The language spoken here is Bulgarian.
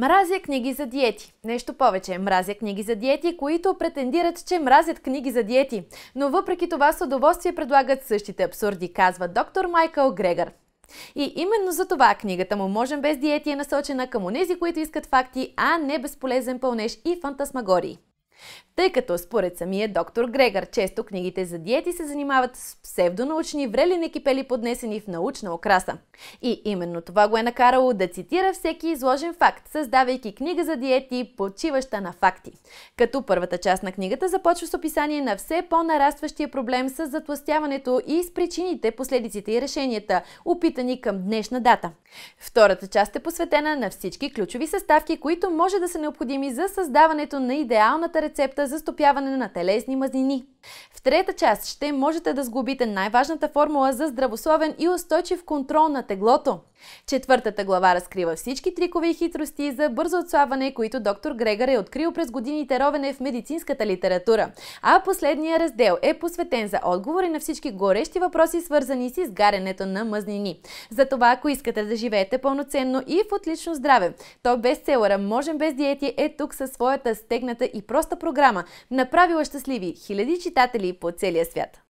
Мразя книги за диети. Нещо повече, мразя книги за диети, които претендират, че мразят книги за диети. Но въпреки това с удоволствие предлагат същите абсурди, казва доктор Майкъл Грегър. И именно за това книгата му Можем без диети е насочена към онези, които искат факти, а не безполезен пълнеж и фантасмагории. Тъй като според самия доктор Грегър, често книгите за диети се занимават с псевдонаучни врели кипели поднесени в научна окраса. И именно това го е накарало да цитира всеки изложен факт, създавайки книга за диети, почиваща на факти. Като първата част на книгата започва с описание на все по-нарастващия проблем с затластяването и с причините, последиците и решенията, опитани към днешна дата. Втората част е посветена на всички ключови съставки, които може да са необходими за създаването на идеалната рецепта за стопяване на телесни мазнини. В трета част ще можете да сглобите най-важната формула за здравословен и устойчив контрол на теглото. Четвъртата глава разкрива всички трикове и хитрости за бързо отслабване, които доктор Грегър е открил през годините ровене в медицинската литература. А последния раздел е посветен за отговори на всички горещи въпроси, свързани с изгарянето на мъзнини. Затова, ако искате да живеете пълноценно и в отлично здраве, то бестселъра «Можем без диети» е тук със своята стегната и проста програма, направила щастливи хиляди читатели по целия свят.